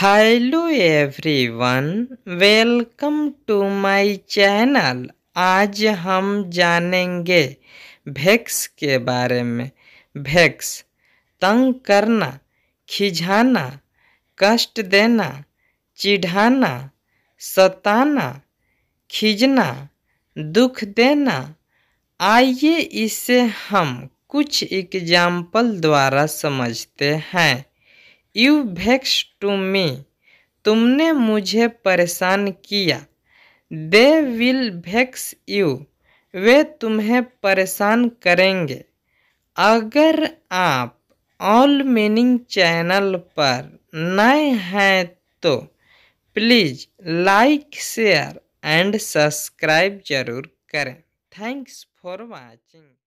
hello everyone welcome to my channel आज हम जानेंगे भैक्स के बारे में भैक्स तंग करना खिझाना कष्ट देना चिढ़ाना सताना खिजना दुख देना आइए इसे हम कुछ एग्जाम्पल द्वारा समझते हैं यू भैक्स टू मी तुमने मुझे परेशान किया दे विल भैक्स यू वे तुम्हें परेशान करेंगे अगर आप ऑल मीनिंग चैनल पर नए हैं तो please like share and subscribe जरूर करें थैंक्स फॉर वाचिंग